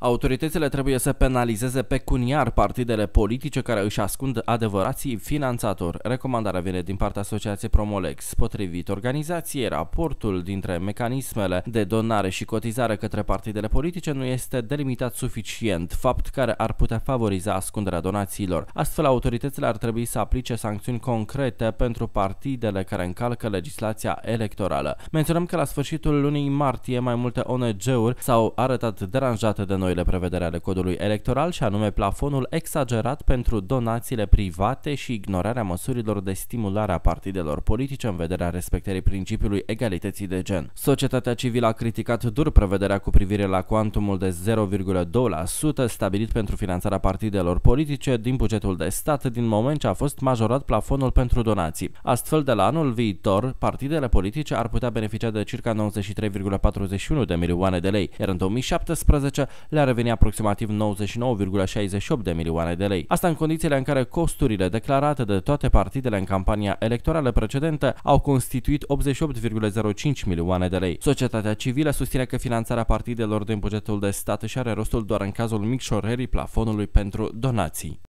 Autoritățile trebuie să penalizeze pecuniar partidele politice care își ascund adevărații finanțatori. Recomandarea vine din partea Asociației Promolex. Potrivit organizației, raportul dintre mecanismele de donare și cotizare către partidele politice nu este delimitat suficient, fapt care ar putea favoriza ascunderea donațiilor. Astfel, autoritățile ar trebui să aplice sancțiuni concrete pentru partidele care încalcă legislația electorală. Menționăm că la sfârșitul lunii martie mai multe ONG-uri s-au arătat deranjate de noi noile prevedere ale codului electoral și anume plafonul exagerat pentru donațiile private și ignorarea măsurilor de stimulare a partidelor politice în vederea respectării principiului egalității de gen. Societatea civilă a criticat dur prevederea cu privire la cuantumul de 0,2% stabilit pentru finanțarea partidelor politice din bugetul de stat din moment ce a fost majorat plafonul pentru donații. Astfel, de la anul viitor, partidele politice ar putea beneficia de circa 93,41 de milioane de lei, iar în 2017 le le-a revenit aproximativ 99,68 de milioane de lei. Asta în condițiile în care costurile declarate de toate partidele în campania electorală precedentă au constituit 88,05 milioane de lei. Societatea civilă susține că finanțarea partidelor din bugetul de stat și are rostul doar în cazul micșorării plafonului pentru donații.